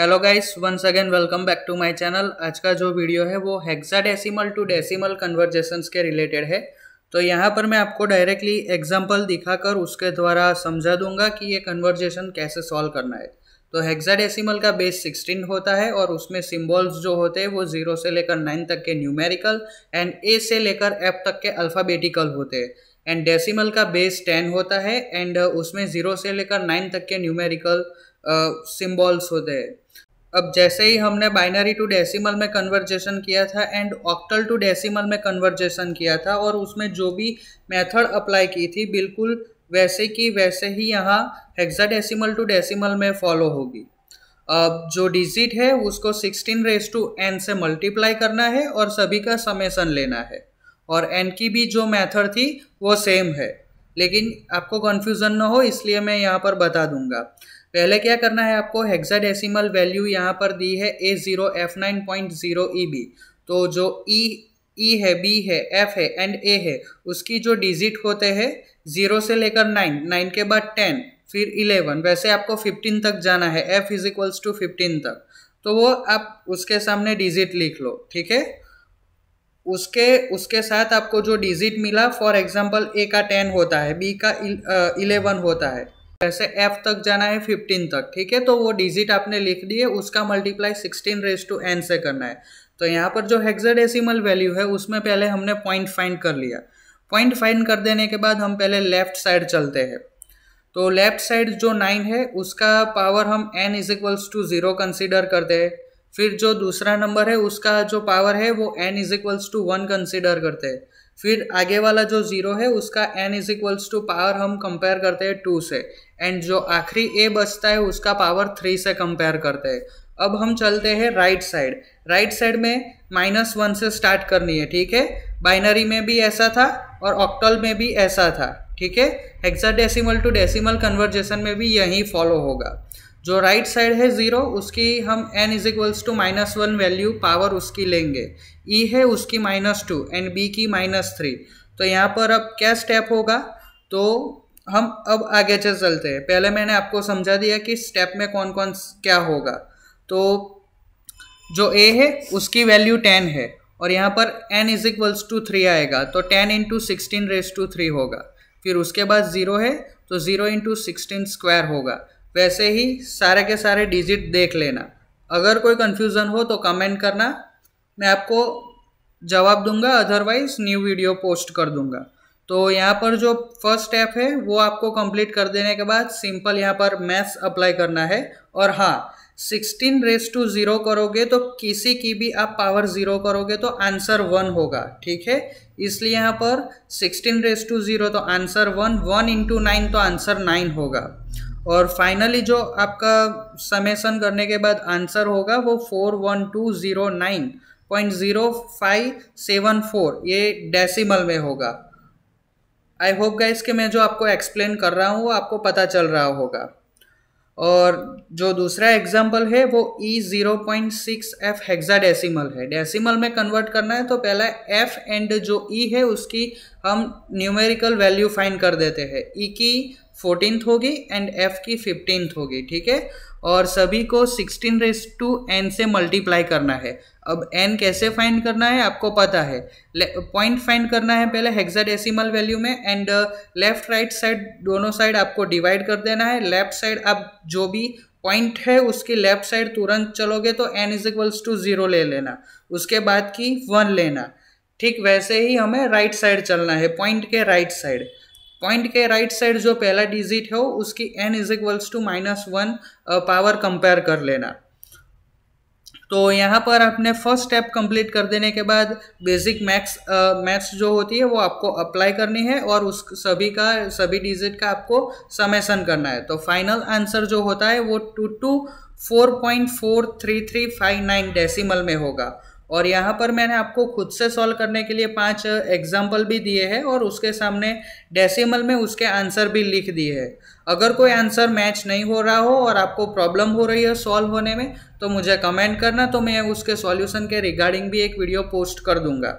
hello guys once again welcome back to my channel आज का जो वीडियो है वो हेक्साडेसिमल टू डेसिमल कन्वर्जेशंस के रिलेटेड है तो यहाँ पर मैं आपको डायरेक्टली एग्जांपल दिखाकर उसके द्वारा समझा दूंगा कि ये कन्वर्जेशन कैसे सॉल्व करना है तो हेक्साडेसिमल का बेस 16 होता है और उसमें सिम्बॉल्स जो होते हैं वो जीरो से लेकर नाइन तक के न्यूमेरिकल एंड ए से लेकर एफ तक के अल्फ़ाबेटिकल होते हैं एंड डेसिमल का बेस टेन होता है एंड उसमें ज़ीरो से लेकर नाइन तक के न्यूमेरिकल सिम्बॉल्स होते हैं अब जैसे ही हमने बाइनरी टू डेसिमल में कन्वर्जेशन किया था एंड ऑक्टल टू डेसिमल में कन्वर्जेशन किया था और उसमें जो भी मेथड अप्लाई की थी बिल्कुल वैसे की वैसे ही यहाँ हेक्साडेसिमल टू डेसिमल में फॉलो होगी अब जो डिजिट है उसको 16 रेस टू एन से मल्टीप्लाई करना है और सभी का समेसन लेना है और एन की भी जो मेथड थी वो सेम है लेकिन आपको कन्फ्यूज़न ना हो इसलिए मैं यहाँ पर बता दूंगा पहले क्या करना है आपको हेक्साडेसिमल वैल्यू यहाँ पर दी है A zero F nine point zero E B तो जो ई e, ई e है बी है एफ है एंड ए है उसकी जो डिजिट होते हैं जीरो से लेकर नाइन नाइन के बाद टेन फिर इलेवन वैसे आपको फिफ्टीन तक जाना है F is equals to fifteen तक तो वो आप उसके सामने डिजिट लिख लो ठीक है उसके उसके साथ आपको जो डिजिट मिला फॉर एग्जाम्पल ए का टेन होता है बी का इलेवन uh, होता है कैसे एफ तक जाना है फिफ्टीन तक ठीक है तो वो डिजिट आपने लिख दिए उसका multiply sixteen raise to n से करना है तो यहाँ पर जो हेक्साडेसिमल वैल्यू है उसमें पहले हमने पॉइंट फाइंड कर लिया पॉइंट फाइंड कर देने के बाद हम पहले लेफ्ट साइड चलते हैं तो लेफ्ट साइड जो नाइन है उसका पावर हम n is equals to zero consider करते हैं फिर जो दूसरा नंबर है उसका जो पावर है वो n is equals to one consider करते हैं फिर आगे वाला जो ज़ीरो है उसका n is equals to power हम कंपेयर करते हैं टू से एंड जो आखिरी ए बचता है उसका पावर थ्री से कंपेयर करते हैं अब हम चलते हैं राइट साइड राइट साइड में माइनस वन से स्टार्ट करनी है ठीक है बाइनरी में भी ऐसा था और ऑक्टल में भी ऐसा था ठीक है डेसीमल टू डेसीमल कन्वर्जेशन में भी यही फॉलो होगा जो राइट right साइड है ज़ीरो उसकी हम n is equals to minus one value power उसकी लेंगे ई e है उसकी माइनस टू एंड बी की माइनस थ्री तो यहाँ पर अब क्या स्टेप होगा तो हम अब आगे चलते हैं पहले मैंने आपको समझा दिया कि स्टेप में कौन कौन क्या होगा तो जो ए है उसकी वैल्यू टेन है और यहाँ पर n is equals to three आएगा तो ten into sixteen raise to three होगा फिर उसके बाद ज़ीरो है तो ज़ीरो इंटू सिक्सटीन स्क्वायर होगा वैसे ही सारे के सारे डिजिट देख लेना अगर कोई कन्फ्यूज़न हो तो कमेंट करना मैं आपको जवाब दूंगा अदरवाइज न्यू वीडियो पोस्ट कर दूंगा तो यहाँ पर जो फर्स्ट स्टेप है वो आपको कंप्लीट कर देने के बाद सिंपल यहाँ पर मैथ्स अप्लाई करना है और हाँ सिक्सटीन रेस टू ज़ीरो करोगे तो किसी की भी आप पावर ज़ीरो करोगे तो आंसर वन होगा ठीक है इसलिए यहाँ पर सिक्सटीन रेस टू ज़ीरो तो answer one one into nine तो आंसर नाइन होगा और फाइनली जो आपका समेसन करने के बाद आंसर होगा वो four one two zero nine point zero five seven four ये डेसिमल में होगा आई होप गाइस कि मैं जो आपको एक्सप्लेन कर रहा हूँ वो आपको पता चल रहा होगा और जो दूसरा एग्जाम्पल है वो E zero point six F hexadecimal है डेसिमल में कन्वर्ट करना है तो पहला एफ एंड जो ई e है उसकी हम न्यूमेरिकल वैल्यू फाइंड कर देते हैं ई e की फोर्टीनथ होगी एंड एफ की फिफ्टीन होगी ठीक है और सभी को सिक्सटीन रेस टू एन से मल्टीप्लाई करना है अब एन कैसे फाइंड करना है आपको पता है पॉइंट फाइंड करना है पहले हेक्साडेसिमल वैल्यू में एंड लेफ्ट राइट साइड दोनों साइड आपको डिवाइड कर देना है लेफ्ट साइड आप जो भी पॉइंट है उसकी लेफ्ट साइड तुरंत चलोगे तो n is equals to zero ले लेना उसके बाद की वन लेना ठीक वैसे ही हमें राइट right साइड चलना है पॉइंट के राइट right साइड पॉइंट के राइट साइड जो पहला डिजिट है उसकी n is equals to minus one power compare कर लेना तो यहाँ पर आपने फर्स्ट स्टेप कंप्लीट कर देने के बाद बेसिक मैथ्स मैथ्स जो होती है वो आपको अप्लाई करनी है और उस सभी का सभी डिजिट का आपको समेसन करना है तो फाइनल आंसर जो होता है वो two two four point four three three five nine decimal में होगा और यहाँ पर मैंने आपको खुद से सॉल्व करने के लिए पांच एग्जाम्पल भी दिए हैं और उसके सामने डेसिमल में उसके आंसर भी लिख दिए हैं अगर कोई आंसर मैच नहीं हो रहा हो और आपको प्रॉब्लम हो रही है सॉल्व होने में तो मुझे कमेंट करना तो मैं उसके सॉल्यूशन के रिगार्डिंग भी एक वीडियो पोस्ट कर दूंगा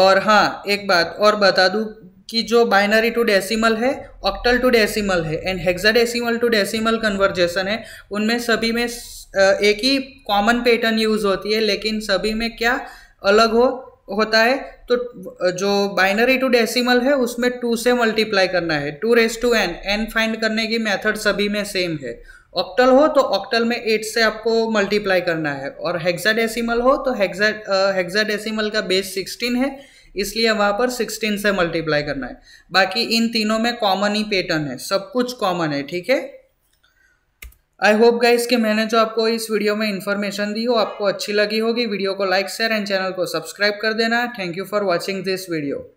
और हाँ एक बात और बता दूँ कि जो बाइनरी टू डेसिमल है ऑक्टल टू डेसिमल है and hexadecimal to decimal conversion है उनमें सभी में एक ही कॉमन पैटर्न यूज़ होती है लेकिन सभी में क्या अलग हो होता है तो जो बाइनरी टू डेसिमल है उसमें टू से मल्टीप्लाई करना है two raise to n n find करने की मेथड सभी में सेम है ऑक्टल हो तो ऑक्टल में एट से आपको मल्टीप्लाई करना है और हेक्साडेसिमल हो तो हेक्सा हेक्साडेसिमल का बेस सिक्सटीन है इसलिए वहाँ पर सिक्सटीन से मल्टीप्लाई करना है बाकी इन तीनों में कॉमन ही पैटर्न है सब कुछ कॉमन है ठीक है आई होप गाइस कि मैंने जो आपको इस वीडियो में इन्फॉर्मेशन दी हो आपको अच्छी लगी होगी वीडियो को लाइक शेयर एंड चैनल को सब्सक्राइब कर देना thank you for watching this video